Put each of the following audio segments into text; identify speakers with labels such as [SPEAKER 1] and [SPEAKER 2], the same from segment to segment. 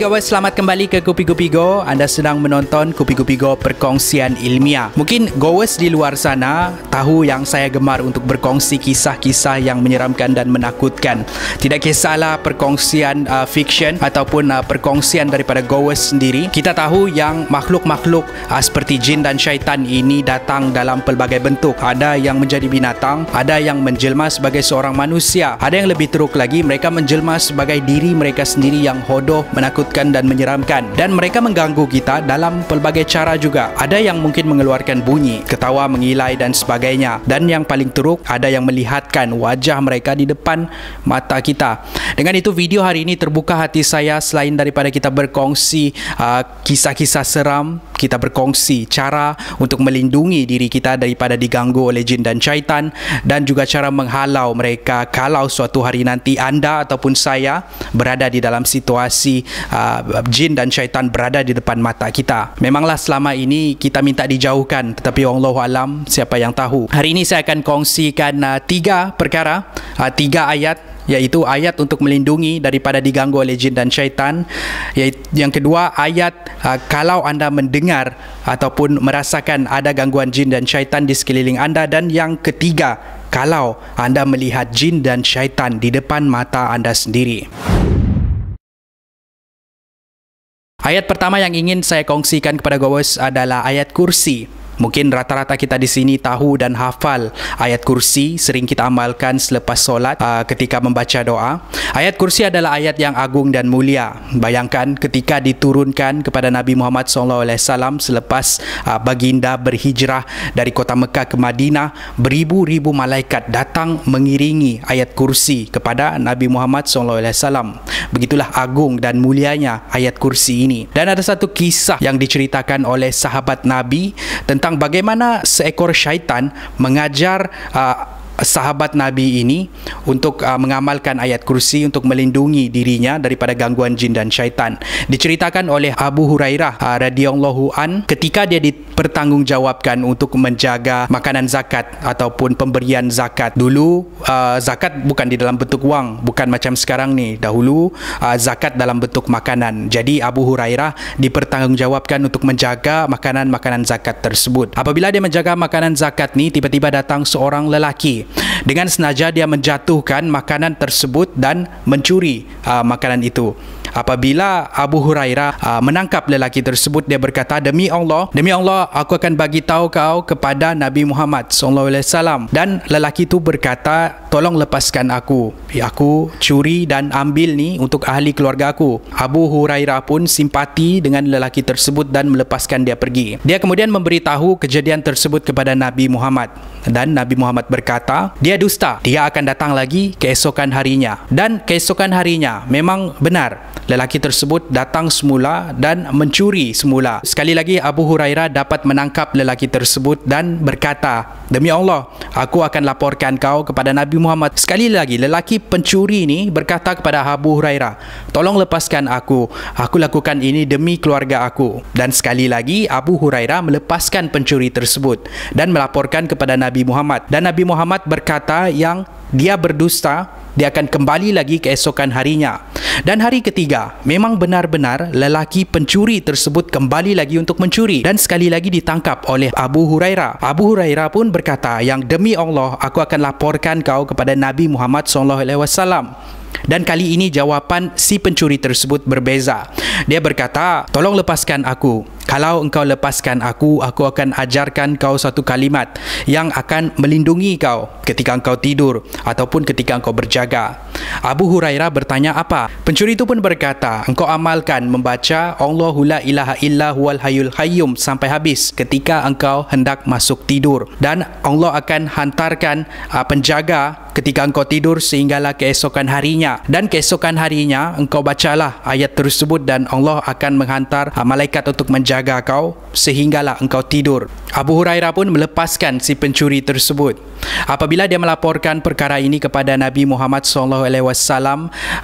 [SPEAKER 1] Gawai selamat kembali ke Kupi Kupi Go. Anda sedang menonton Kupi Kupi Go perkongsian ilmiah. Mungkin Gowes di luar sana tahu yang saya gemar untuk berkongsi kisah-kisah yang menyeramkan dan menakutkan. Tidak kisahlah perkongsian uh, fiction ataupun uh, perkongsian daripada Gowes sendiri. Kita tahu yang makhluk-makhluk uh, seperti jin dan syaitan ini datang dalam pelbagai bentuk. Ada yang menjadi binatang, ada yang menjelma sebagai seorang manusia. Ada yang lebih teruk lagi, mereka menjelma sebagai diri mereka sendiri yang hodoh menakutkan menakutkan dan menyeramkan dan mereka mengganggu kita dalam pelbagai cara juga. Ada yang mungkin mengeluarkan bunyi, ketawa, mengilai dan sebagainya. Dan yang paling teruk, ada yang melihatkan wajah mereka di depan mata kita. Dengan itu video hari ini terbuka hati saya selain daripada kita berkongsi uh, kisah-kisah seram, kita berkongsi cara untuk melindungi diri kita daripada diganggu oleh jin dan syaitan dan juga cara menghalau mereka kalau suatu hari nanti anda ataupun saya berada di dalam situasi uh, Uh, jin dan syaitan berada di depan mata kita. Memanglah selama ini kita minta dijauhkan tetapi Allah Alam siapa yang tahu. Hari ini saya akan kongsikan uh, tiga perkara, uh, tiga ayat yaitu ayat untuk melindungi daripada diganggu oleh jin dan syaitan yang kedua ayat uh, kalau anda mendengar ataupun merasakan ada gangguan jin dan syaitan di sekeliling anda dan yang ketiga kalau anda melihat jin dan syaitan di depan mata anda sendiri Ayat pertama yang ingin saya kongsikan kepada Gowes adalah ayat kursi. Mungkin rata-rata kita di sini tahu dan hafal ayat kursi sering kita amalkan selepas solat uh, ketika membaca doa. Ayat kursi adalah ayat yang agung dan mulia. Bayangkan ketika diturunkan kepada Nabi Muhammad SAW selepas uh, baginda berhijrah dari kota Mekah ke Madinah, beribu-ribu malaikat datang mengiringi ayat kursi kepada Nabi Muhammad SAW. Begitulah agung dan mulianya ayat kursi ini. Dan ada satu kisah yang diceritakan oleh sahabat Nabi tentang tentang bagaimana seekor syaitan mengajar uh, sahabat Nabi ini untuk uh, mengamalkan ayat kursi untuk melindungi dirinya daripada gangguan jin dan syaitan. Diceritakan oleh Abu Hurairah uh, radhiyallahu an ketika dia dipertanggungjawabkan untuk menjaga makanan zakat ataupun pemberian zakat. Dulu uh, zakat bukan di dalam bentuk wang, bukan macam sekarang ni. Dahulu uh, zakat dalam bentuk makanan. Jadi Abu Hurairah dipertanggungjawabkan untuk menjaga makanan-makanan zakat tersebut. Apabila dia menjaga makanan zakat ni, tiba-tiba datang seorang lelaki dengan senaja dia menjatuhkan makanan tersebut dan mencuri uh, makanan itu Apabila Abu Hurairah uh, menangkap lelaki tersebut dia berkata demi Allah demi Allah aku akan bagi tahu kau kepada Nabi Muhammad sallallahu alaihi wasallam dan lelaki itu berkata tolong lepaskan aku aku curi dan ambil ni untuk ahli keluarga aku Abu Hurairah pun simpati dengan lelaki tersebut dan melepaskan dia pergi dia kemudian memberitahu kejadian tersebut kepada Nabi Muhammad dan Nabi Muhammad berkata dia dusta dia akan datang lagi keesokan harinya dan keesokan harinya memang benar lelaki tersebut datang semula dan mencuri semula. Sekali lagi Abu Hurairah dapat menangkap lelaki tersebut dan berkata, "Demi Allah, aku akan laporkan kau kepada Nabi Muhammad." Sekali lagi lelaki pencuri ini berkata kepada Abu Hurairah, "Tolong lepaskan aku. Aku lakukan ini demi keluarga aku." Dan sekali lagi Abu Hurairah melepaskan pencuri tersebut dan melaporkan kepada Nabi Muhammad. Dan Nabi Muhammad berkata yang dia berdusta dia akan kembali lagi keesokan harinya. Dan hari ketiga, memang benar-benar lelaki pencuri tersebut kembali lagi untuk mencuri dan sekali lagi ditangkap oleh Abu Hurairah. Abu Hurairah pun berkata, "Yang demi Allah, aku akan laporkan kau kepada Nabi Muhammad SAW. Dan kali ini jawapan si pencuri tersebut berbeza. Dia berkata, "Tolong lepaskan aku." kalau engkau lepaskan aku aku akan ajarkan kau satu kalimat yang akan melindungi kau ketika engkau tidur ataupun ketika engkau berjaga Abu Hurairah bertanya apa pencuri itu pun berkata engkau amalkan membaca Allahu la ilaha illa huwal hayyul hayyum sampai habis ketika engkau hendak masuk tidur dan Allah akan hantarkan uh, penjaga ketika engkau tidur sehinggalah keesokan harinya dan keesokan harinya engkau bacalah ayat tersebut dan Allah akan menghantar ah, malaikat untuk menjaga kau sehinggalah engkau tidur. Abu Hurairah pun melepaskan si pencuri tersebut. Apabila dia melaporkan perkara ini kepada Nabi Muhammad SAW, alaihi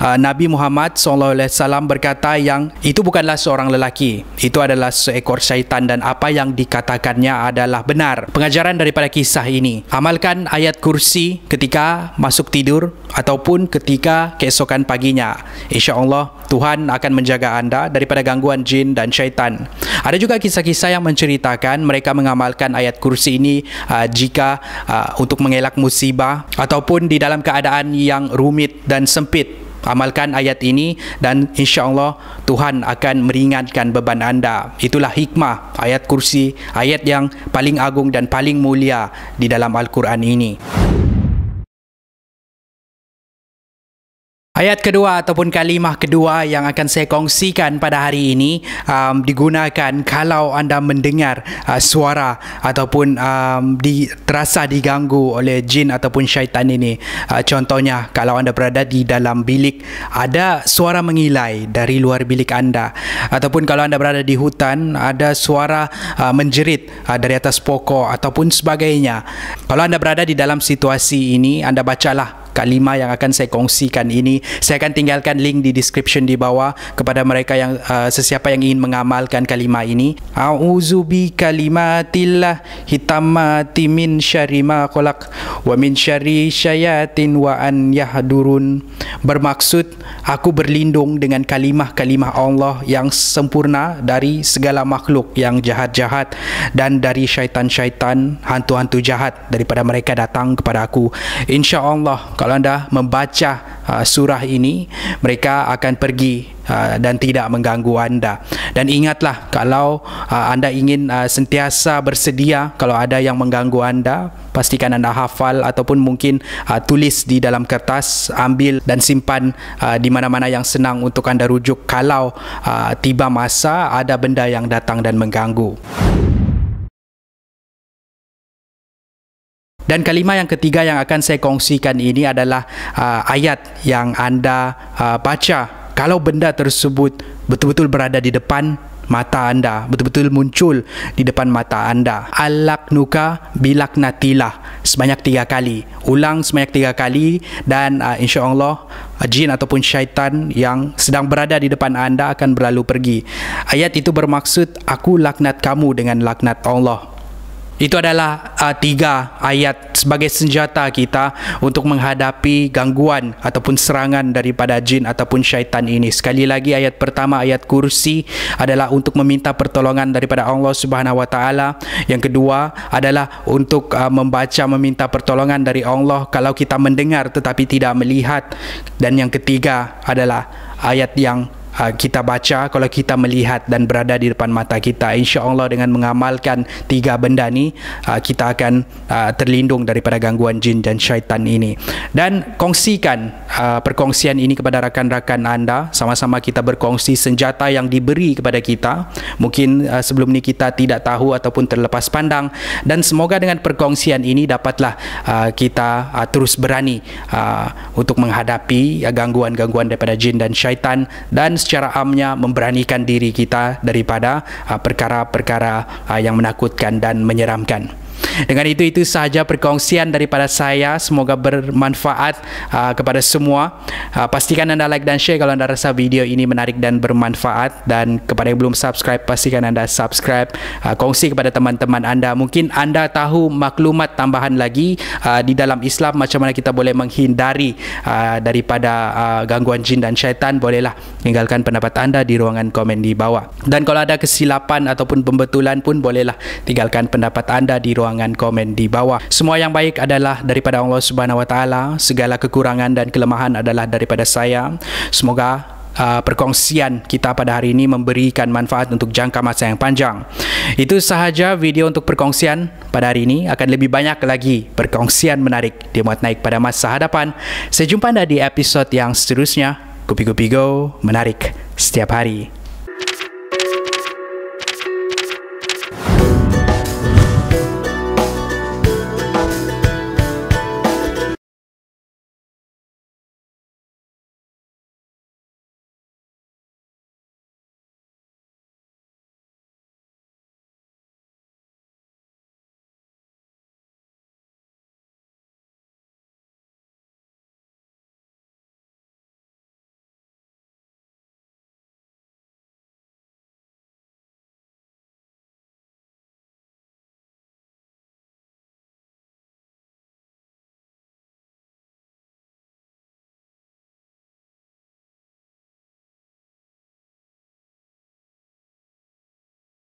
[SPEAKER 1] ah, Nabi Muhammad SAW berkata yang itu bukanlah seorang lelaki, itu adalah seekor syaitan dan apa yang dikatakannya adalah benar. Pengajaran daripada kisah ini, amalkan ayat kursi ketika masuk tidur ataupun ketika keesokan paginya. InsyaAllah Tuhan akan menjaga anda daripada gangguan jin dan syaitan. Ada juga kisah-kisah yang menceritakan mereka mengamalkan ayat kursi ini uh, jika uh, untuk mengelak musibah ataupun di dalam keadaan yang rumit dan sempit. Amalkan ayat ini dan insya Allah Tuhan akan meringankan beban anda. Itulah hikmah ayat kursi, ayat yang paling agung dan paling mulia di dalam Al-Quran ini. Ayat kedua ataupun kalimah kedua yang akan saya kongsikan pada hari ini um, digunakan kalau anda mendengar uh, suara ataupun um, di, terasa diganggu oleh jin ataupun syaitan ini. Uh, contohnya, kalau anda berada di dalam bilik, ada suara mengilai dari luar bilik anda. Ataupun kalau anda berada di hutan, ada suara uh, menjerit uh, dari atas pokok ataupun sebagainya. Kalau anda berada di dalam situasi ini, anda bacalah Kak yang akan saya kongsikan ini. Saya akan tinggalkan link di description di bawah kepada mereka yang uh, sesiapa yang ingin mengamalkan kalimah ini. A'udzu bi kalimatillah hitamati min syarri ma khalaq wa min syarri syayatin wa an yahdurun. Bermaksud aku berlindung dengan kalimah-kalimah Allah yang sempurna dari segala makhluk yang jahat-jahat dan dari syaitan-syaitan hantu-hantu jahat daripada mereka datang kepada aku. Insya-Allah kalau anda membaca uh, surah ini mereka akan pergi uh, dan tidak mengganggu anda dan ingatlah kalau uh, anda ingin uh, sentiasa bersedia kalau ada yang mengganggu anda pastikan anda hafal ataupun mungkin uh, tulis di dalam kertas ambil dan simpan uh, di mana-mana yang senang untuk anda rujuk kalau uh, tiba masa ada benda yang datang dan mengganggu Dan kalimah yang ketiga yang akan saya kongsikan ini adalah uh, ayat yang anda uh, baca kalau benda tersebut betul-betul berada di depan mata anda, betul-betul muncul di depan mata anda. Alaknuka bilaknatilah sebanyak tiga kali. Ulang sebanyak tiga kali dan uh, insya Allah uh, jin ataupun syaitan yang sedang berada di depan anda akan berlalu pergi. Ayat itu bermaksud aku laknat kamu dengan laknat Allah. Itu adalah uh, tiga ayat sebagai senjata kita untuk menghadapi gangguan ataupun serangan daripada jin ataupun syaitan ini. Sekali lagi ayat pertama ayat kursi adalah untuk meminta pertolongan daripada Allah Subhanahu wa taala. Yang kedua adalah untuk uh, membaca meminta pertolongan dari Allah kalau kita mendengar tetapi tidak melihat. Dan yang ketiga adalah ayat yang Ah, kita baca kalau kita melihat dan berada di depan mata kita Insya Allah dengan mengamalkan tiga benda ni uh, kita akan uh, terlindung daripada gangguan jin dan syaitan ini dan kongsikan uh, perkongsian ini kepada rakan-rakan anda sama-sama kita berkongsi senjata yang diberi kepada kita mungkin uh, sebelum ni kita tidak tahu ataupun terlepas pandang dan semoga dengan perkongsian ini dapatlah uh, kita uh, terus berani uh, untuk menghadapi uh, gangguan-gangguan daripada jin dan syaitan dan secara amnya memberanikan diri kita daripada uh, perkara-perkara uh, yang menakutkan dan menyeramkan. Dengan itu itu sahaja perkongsian daripada saya. Semoga bermanfaat uh, kepada semua. Uh, pastikan anda like dan share kalau anda rasa video ini menarik dan bermanfaat dan kepada yang belum subscribe pastikan anda subscribe. Uh, kongsi kepada teman-teman anda. Mungkin anda tahu maklumat tambahan lagi uh, di dalam Islam macam mana kita boleh menghindari uh, daripada uh, gangguan jin dan syaitan. Bolehlah tinggalkan pendapat anda di ruangan komen di bawah. Dan kalau ada kesilapan ataupun pembetulan pun bolehlah tinggalkan pendapat anda di ruangan ruangan komen di bawah. Semua yang baik adalah daripada Allah Subhanahu Wa Taala. Segala kekurangan dan kelemahan adalah daripada saya. Semoga Uh, perkongsian kita pada hari ini memberikan manfaat untuk jangka masa yang panjang. Itu sahaja video untuk perkongsian pada hari ini. Akan lebih banyak lagi perkongsian menarik dimuat naik pada masa hadapan. Saya jumpa anda di episod yang seterusnya. Kupi-kupi go, menarik setiap hari.